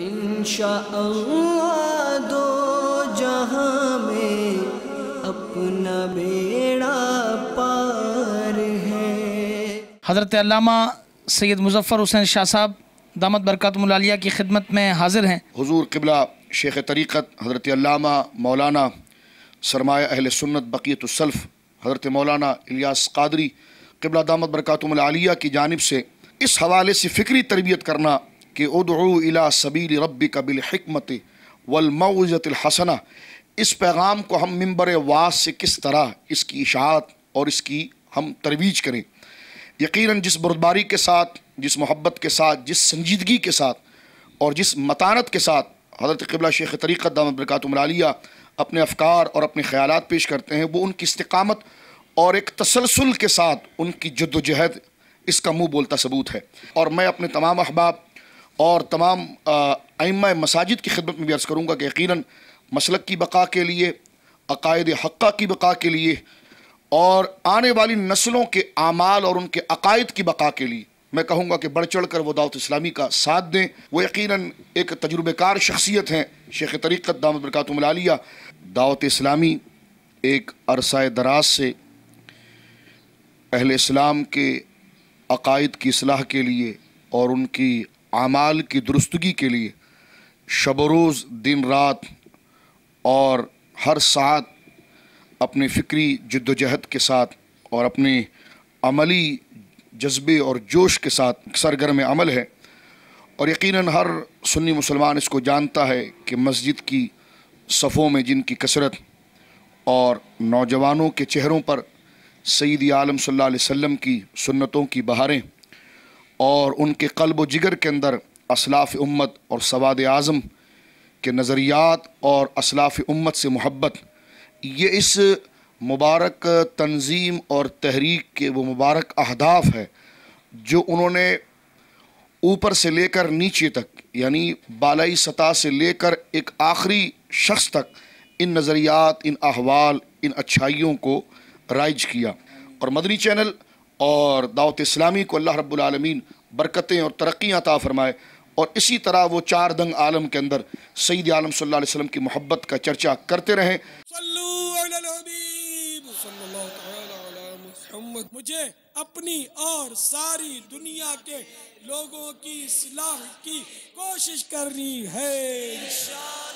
इंशाअल्लाह दो जहां में अपना बेड़ा पार है हज़रत अल्लामा सैयद मुजफ्फ़र हुसैन शाह साहब दामद बरकतमालिया की खिदमत में हाजिर हैं हुजूर किबला शेख तरीक़त हज़रत अल्लामा मौलाना सरमाया अहल सुन्नत बक़ीतसल्फ़ हज़रत मौलाना इलियास कादरी किबला दामद बरकतमालिया की जानब से इस हवाले से फ़िक्री तरबियत करना कि उदू इला सबील रबी कबिल हमत वलमज़तलहसना इस पैगाम को हम मंबर वास से किस तरह इसकी इशात और इसकी हम तरवीज करें यकीनन जिस बुरदबारी के साथ जिस मोहब्बत के साथ जिस संजीदगी के साथ और जिस मतानत के साथ हज़रत कबला शेख तरीक़त दाम बरकतमलिया अपने अफकार और अपने ख्याल पेश करते हैं वो उनकी इस्तकामत और एक तसलसल के साथ उनकी जद्दोजहद इसका मुँह बोलता सबूत है और मैं अपने तमाम अहबाब और तमाम आइम मसाजिद की खिदमत में भी अर्ज़ करूँगा कि यकीन मसलक की बका के लिए अकायद हक़ की बका के लिए और आने वाली नस्लों के आमाल और उनके अकायद की बका के लिए मैं कहूँगा कि बढ़ चढ़ कर वह दावत इस्लामी का साथ दें वो यकीन एक तजुर्बेकार शख्सियत हैं शेख तरीक़त दामद बरकतमलिया दावत इस्लामी एक अरसा दराज से अहल इस्लाम के अकायद की असलाह के लिए और उनकी आमाल की दुरुस्तगी के लिए शब रोज़ दिन रात और हर साथ अपने फ़िक्री जद्दोजहद के साथ और अपने अमली जज्बे और जोश के साथ सरगर्म अमल है और यकीनन हर सुन्नी मुसलमान इसको जानता है कि मस्जिद की सफ़ों में जिनकी कसरत और नौजवानों के चेहरों पर सईद आलम सल्लल्लाहु अलैहि वसल्लम की सुन्नतों की बहारें और उनके कल्ब जिगर के अंदर असलाफ़ उम्मत और सवाद आज़म के नज़रियात और असलाफ़ उम्मत से मोहब्बत ये इस मुबारक तंजीम और तहरीक के वो मुबारक अहदाफ है जो उन्होंने ऊपर से लेकर नीचे तक यानी बालाई सतह से लेकर एक आखिरी शख्स तक इन नज़रियात इन अहवाल इन अच्छाइयों को राइज किया और मदनी चैनल और दावत इस्लामी को अल्लाह रब्लमीन बरकतें और तरक्की अता फ़रमाए और इसी तरह वो चार दंग आलम के अंदर सईद आलम सल्लल्लाहु अलैहि वसल्लम की मोहब्बत का चर्चा करते रहें मुझे अपनी और सारी दुनिया के लोगों की सलाह की कोशिश करनी है